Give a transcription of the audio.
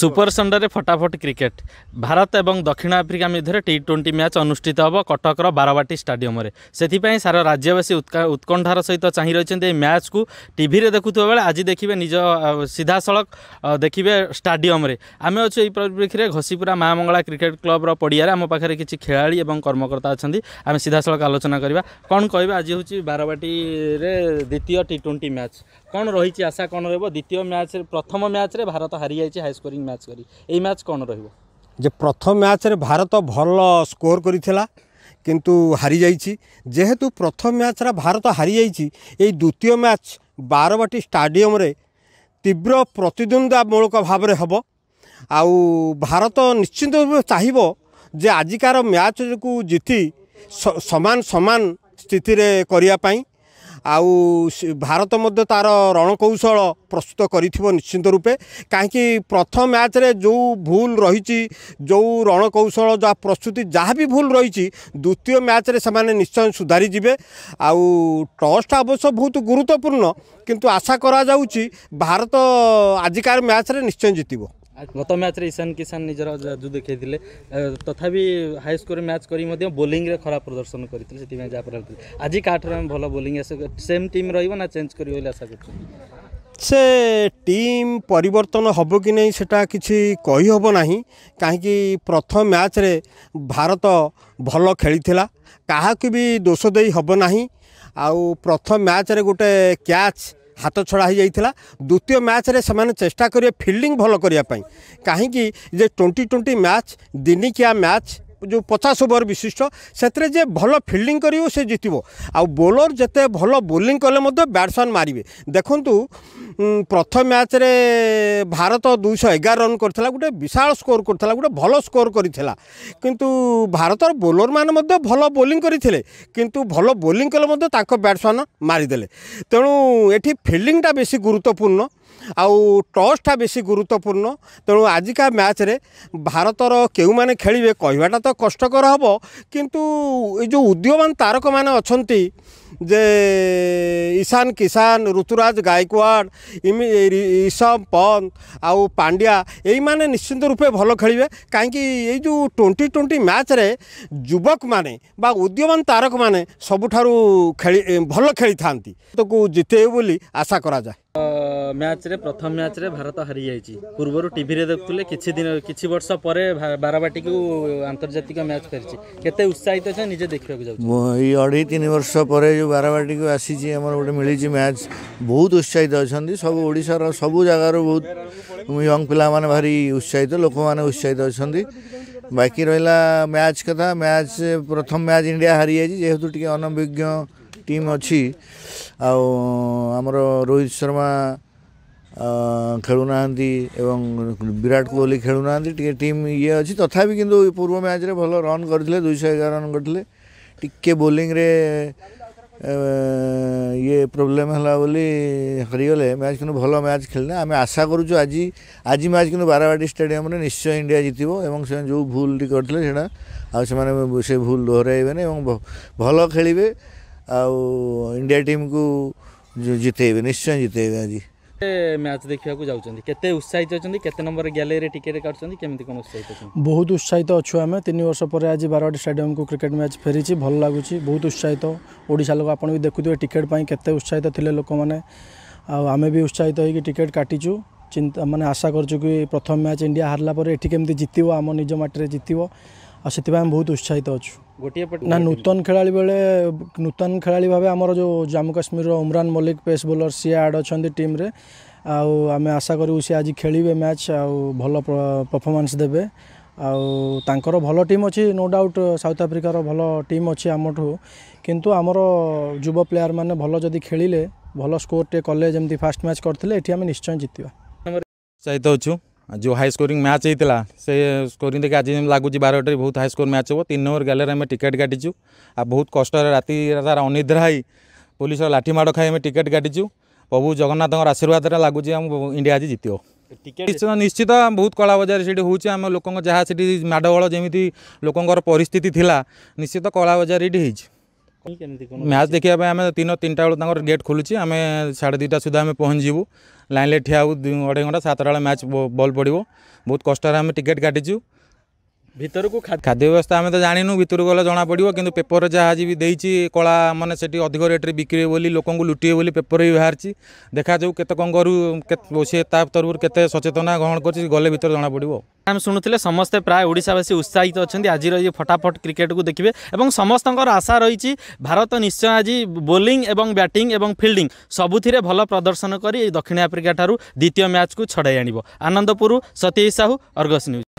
সুপর সন্ডে ফটাফট ক্রিকেট ভারত এবং দক্ষিণ আফ্রিকা মধ্যে টি টোয়েন্টি ম্যাচ অনুষ্ঠিত হব কটকর বারবাটি স্টাডিয়মে সেই সারা রাজ্যবাসী উৎকণ্ঠার সহিত চাহি রয়েছেন এই ম্যাচকু টিভি দেখুবা বেড়ে আজ দেখবে নিজ সিধাসলখ দেখবে স্টাডিয়মে আমি অছু এই পরিপ্রেক্ষী ঘষিপুরা মা মঙ্গলা ক্রিকেট ক্লবর পড়িয়ার আমার পাখে কিছু খেলাড়ি এবং কর্মকর্তা অনেক আমি সিধাসলখ আলোচনা করা কম কহবা আজ হচ্ছে বারবাটি দ্বিতীয় টি টোয়েন্টি ম্যাচ কম রয়েছে আশা কম রহব দ্বিতীয় ম্যাচ প্রথম ম্যাচে ভারত হারি যাই হাইস্কোর ଆନ୍ସରିଂ ମ୍ୟାଚ୍ କରି ଏଇ ମ୍ୟାଚ୍ କ'ଣ ରହିବ ଯେ ପ୍ରଥମ ମ୍ୟାଚ୍ରେ ଭାରତ ଭଲ ସ୍କୋର କରିଥିଲା କିନ୍ତୁ ହାରିଯାଇଛି ଯେହେତୁ ପ୍ରଥମ ମ୍ୟାଚ୍ରେ ଭାରତ ହାରିଯାଇଛି ଏଇ ଦ୍ୱିତୀୟ ମ୍ୟାଚ୍ ବାରବାଟୀ ଷ୍ଟାଡ଼ିୟମ୍ରେ ତୀବ୍ର ପ୍ରତିଦ୍ୱନ୍ଦ୍ୱିତାମୂଳକ ଭାବରେ ହେବ ଆଉ ଭାରତ ନିଶ୍ଚିନ୍ତ ଭାବେ ଚାହିଁବ ଯେ ଆଜିକାର ମ୍ୟାଚ୍କୁ ଜିତି ସମାନ ସମାନ ସ୍ଥିତିରେ କରିବା ପାଇଁ ଆଉ ଭାରତ ମଧ୍ୟ ତା'ର ରଣକୌଶଳ ପ୍ରସ୍ତୁତ କରିଥିବ ନିଶ୍ଚିନ୍ତ ରୂପେ କାହିଁକି ପ୍ରଥମ ମ୍ୟାଚ୍ରେ ଯେଉଁ ଭୁଲ ରହିଛି ଯେଉଁ ରଣକୌଶଳ ଯାହା ପ୍ରସ୍ତୁତି ଯାହା ବି ଭୁଲ ରହିଛି ଦ୍ୱିତୀୟ ମ୍ୟାଚ୍ରେ ସେମାନେ ନିଶ୍ଚୟ ସୁଧାରିଯିବେ ଆଉ ଟସ୍ଟା ଅବଶ୍ୟ ବହୁତ ଗୁରୁତ୍ୱପୂର୍ଣ୍ଣ କିନ୍ତୁ ଆଶା କରାଯାଉଛି ଭାରତ ଆଜିକାର ମ୍ୟାଚ୍ରେ ନିଶ୍ଚୟ ଜିତିବ গত ম্যাচে ইশান কিষান নিজের জাদু দেখাইলে তথাপি হাইস্কোর ম্যাচ করি মধ্যে বোলিংরে খরাপ প্রদর্শন করে সেপাই যা পড়ে আজ কাঠর আমি ভালো বোলিং সেম টিম রহব না চেঞ্জ করি বলে আশা করছি সে টিম পরিবর্তন হব কি নাই সেটা কিছু কহিহব না কাহি প্রথম ম্যাচরে ভারত ভাল খেলি কাহকু বি দোষ দিয়ে হব না আউ প্রথম ম্যাচরে গোটে ক্যাচ হাত ছড়া হয়ে যাই দ্বিতীয় ম্যাচরে সে চেষ্টা করবে ফিল্ডিং ভালো করা কিন্তু যে টোয়েন্টি টোয়েন্টি ম্যাচ দিনিকিয়া ম্যাচ जो पचास ओभर विशिष्ट से जे भल फिल्डिंग कर सी जितव आ बोलर जिते भल बोलिंग कले बैट्समैन मारे देखु প্রথম ম্যাচরে ভারত দুইশ এগার রন করে গোটে বিশাল স্কোর করে গোটে ভাল স্কোর করে কিন্তু ভারতর বোলর মানে ভাল বোলিং করে কিন্তু ভাল বোলিং কলে তাঁর ব্যাটসম্যান মারিদেলে তেমু এটি ফিল্ডিংটা বেশি গুরুত্বপূর্ণ ଆଉ ଟସ୍ଟା ବେଶୀ ଗୁରୁତ୍ୱପୂର୍ଣ୍ଣ ତେଣୁ ଆଜିକା ମ୍ୟାଚ୍ରେ ଭାରତର କେଉଁମାନେ ଖେଳିବେ କହିବାଟା ତ କଷ୍ଟକର ହେବ କିନ୍ତୁ ଏ ଯେଉଁ ଉଦ୍ୟମାନ ତାରକମାନେ ଅଛନ୍ତି ଯେ ଈଶାନ କିଶାନ ଋତୁରାଜ ଗାଇକୱାଡ଼ ଇସମ ପନ୍ ଆଉ ପାଣ୍ଡିଆ ଏଇମାନେ ନିଶ୍ଚିନ୍ତ ରୂପେ ଭଲ ଖେଳିବେ କାହିଁକି ଏଇ ଯେଉଁ ଟ୍ୱେଣ୍ଟି ଟ୍ୱେଣ୍ଟି ମ୍ୟାଚ୍ରେ ଯୁବକମାନେ ବା ଉଦ୍ୟମାନ ତାରକମାନେ ସବୁଠାରୁ ଖେଳି ଭଲ ଖେଳିଥାନ୍ତି ତାକୁ ଜିତେଇବେ ବୋଲି ଆଶା କରାଯାଏ ମ୍ୟାଚ୍ରେ ପ୍ରଥମ ମ୍ୟାଚ୍ରେ ଭାରତ ହାରିଯାଇଛି ପୂର୍ବରୁ ଟିଭିରେ ଦେଖୁଥିଲେ କିଛି ଦିନ କିଛି ବର୍ଷ ପରେ ବାରବାଟୀକୁ ଆନ୍ତର୍ଜାତିକ ମ୍ୟାଚ୍ କରିଛି କେତେ ଉତ୍ସାହିତ ଅଛ ନିଜେ ଦେଖିବାକୁ ଯାଉଛି ମୁଁ ଏଇ ଅଢ଼େଇ ତିନି ବର୍ଷ ପରେ ଯେଉଁ ବାରବାଟୀକୁ ଆସିଛି ଆମର ଗୋଟେ ମିଳିଛି ମ୍ୟାଚ୍ ବହୁତ ଉତ୍ସାହିତ ଅଛନ୍ତି ସବୁ ଓଡ଼ିଶାର ସବୁ ଜାଗାରୁ ବହୁତ ୟଙ୍ଗ ପିଲାମାନେ ଭାରି ଉତ୍ସାହିତ ଲୋକମାନେ ଉତ୍ସାହିତ ଅଛନ୍ତି ବାକି ରହିଲା ମ୍ୟାଚ୍ କଥା ମ୍ୟାଚ୍ ପ୍ରଥମ ମ୍ୟାଚ୍ ଇଣ୍ଡିଆ ହାରିଯାଇଛି ଯେହେତୁ ଟିକେ ଅନଭିଜ୍ଞ ଟିମ୍ ଅଛି ଆଉ ଆମର ରୋହିତ ଶର୍ମା खेलुना विराट कोहली खेलुना टीम ये अच्छी तथापि कि पूर्व मैच रे भल रन करते दुईश एगार रन करते टे बोलींग ये प्रोब्लेम है हरीगले मैच कि भल मैच खेलने आम आशा करुचु आज आज मैच कि बाराबाटी स्टाडियम निश्चय इंडिया जितब जो भूल करते हैं से भूल दोहर भल खेलें इंडिया टीम को जितेबे निश्चय जितेबे आजी ମ୍ୟାଚ୍ ଦେଖିବାକୁ ଯାଉଛନ୍ତି କେତେ ଉତ୍ସାହିତ ଅଛନ୍ତି କେତେ ନମ୍ବର ଗ୍ୟାଲେରୀରେ ଟିକେଟ୍ କାଟୁଛନ୍ତି କେମିତି କ'ଣ ଉତ୍ସାହିତ ଅଛନ୍ତି ବହୁତ ଉତ୍ସାହିତ ଅଛୁ ଆମେ ତିନି ବର୍ଷ ପରେ ଆଜି ବାରବାଟୀ ଷ୍ଟାଡିୟମକୁ କ୍ରିକେଟ୍ ମ୍ୟାଚ୍ ଫେରିଛି ଭଲ ଲାଗୁଛି ବହୁତ ଉତ୍ସାହିତ ଓଡ଼ିଶା ଲୋକ ଆପଣ ବି ଦେଖୁଥିବେ ଟିକେଟ୍ ପାଇଁ କେତେ ଉତ୍ସାହିତ ଥିଲେ ଲୋକମାନେ ଆଉ ଆମେ ବି ଉତ୍ସାହିତ ହୋଇକି ଟିକେଟ୍ କାଟିଛୁ ଚିନ୍ତା ମାନେ ଆଶା କରୁଛୁ କି ପ୍ରଥମ ମ୍ୟାଚ୍ ଇଣ୍ଡିଆ ହାରିଲା ପରେ ଏଠି କେମିତି ଜିତିବ ଆମ ନିଜ ମାଟିରେ ଜିତିବ ଆଉ ସେଥିପାଇଁ ଆମେ ବହୁତ ଉତ୍ସାହିତ ଅଛୁ ଗୋଟିଏ ନା ନୂତନ ଖେଳାଳି ବେଳେ ନୂତନ ଖେଳାଳି ଭାବେ ଆମର ଯେଉଁ ଜାମ୍ମୁ କାଶ୍ମୀରର ଉମରାନ ମଲ୍ଲିକ ପେସ୍ ବୋଲର ସିଏ ଆଡ଼୍ ଅଛନ୍ତି ଟିମ୍ରେ ଆଉ ଆମେ ଆଶା କରିବୁ ସିଏ ଆଜି ଖେଳିବେ ମ୍ୟାଚ୍ ଆଉ ଭଲ ପରଫର୍ମାନ୍ସ ଦେବେ ଆଉ ତାଙ୍କର ଭଲ ଟିମ୍ ଅଛି ନୋ ଡାଉଟ୍ ସାଉଥ ଆଫ୍ରିକାର ଭଲ ଟିମ୍ ଅଛି ଆମଠୁ କିନ୍ତୁ ଆମର ଯୁବ ପ୍ଲେୟାରମାନେ ଭଲ ଯଦି ଖେଳିଲେ ଭଲ ସ୍କୋରଟିଏ କଲେ ଯେମିତି ଫାଷ୍ଟ ମ୍ୟାଚ୍ କରିଥିଲେ ଏଠି ଆମେ ନିଶ୍ଚୟ ଜିତିବା ଉତ୍ସାହିତ ଅଛୁ जो हाई स्कोरिंग मैच होता से स्कोरिंग देखिए आज लगुच बारटे बहुत हाई स्कोर मैच हे तीन नंबर गैलरी आम टिकेट काटीचु आ बहुत कष्ट राति सारा अनिद्रा पुलिस लाठीमाड़ खाई आम टिकेट काटीचु प्रभु जगन्नाथ आशीर्वाद लगुच इंडिया आज जितव টিকেট निश्चित बहुत कला बजार সেটি হচ্ছে लोक जहाँ যা সেটি जमी लोकंर पिस्थित निश्चित कला बजार ये বজারে मैच देखे आम दिन तीन टाइम गेट खोलुच्छे आम साढ़े दुटा सुधा आम पहुँचू लाइन ठिया हो अढ़े घंटा सतटा बेल मैच बल पड़ो बहुत कष्ट आम टिकेट काटिचु ଭିତରକୁ ଖାଦ୍ୟ ବ୍ୟବସ୍ଥା ଆମେ ତ ଜାଣିନୁ ଭିତରକୁ ଗଲେ ଜଣାପଡ଼ିବ କିନ୍ତୁ ପେପରରେ ଯାହା ଆଜି ବି ଦେଇଛି କଳା ମାନେ ସେଠି ଅଧିକ ରେଟ୍ରେ ବିକ୍ରିବେ ବୋଲି ଲୋକଙ୍କୁ ଲୁଟିବେ ବୋଲି ପେପର ବି ବାହାରିଛି ଦେଖାଯାଉ କେତେ କ'ଣ କରୁ ସେ ତା ତରଫରୁ କେତେ ସଚେତନା ଗ୍ରହଣ କରୁଛି ଗଲେ ଭିତରେ ଜଣାପଡ଼ିବ ଆମେ ଶୁଣୁଥିଲେ ସମସ୍ତେ ପ୍ରାୟ ଓଡ଼ିଶାବାସୀ ଉତ୍ସାହିତ ଅଛନ୍ତି ଆଜିର ଏଇ ଫଟାଫଟ କ୍ରିକେଟକୁ ଦେଖିବେ ଏବଂ ସମସ୍ତଙ୍କର ଆଶା ରହିଛି ଭାରତ ନିଶ୍ଚୟ ଆଜି ବୋଲିଂ ଏବଂ ବ୍ୟାଟିଂ ଏବଂ ଫିଲ୍ଡିଂ ସବୁଥିରେ ଭଲ ପ୍ରଦର୍ଶନ କରି ଦକ୍ଷିଣ ଆଫ୍ରିକା ଠାରୁ ଦ୍ୱିତୀୟ ମ୍ୟାଚ୍କୁ ଛଡ଼ାଇ ଆଣିବ ଆନନ୍ଦପୁର ସତୀଶ ସାହୁ ଅର୍ଗସ୍ ନ୍ୟୁଜ୍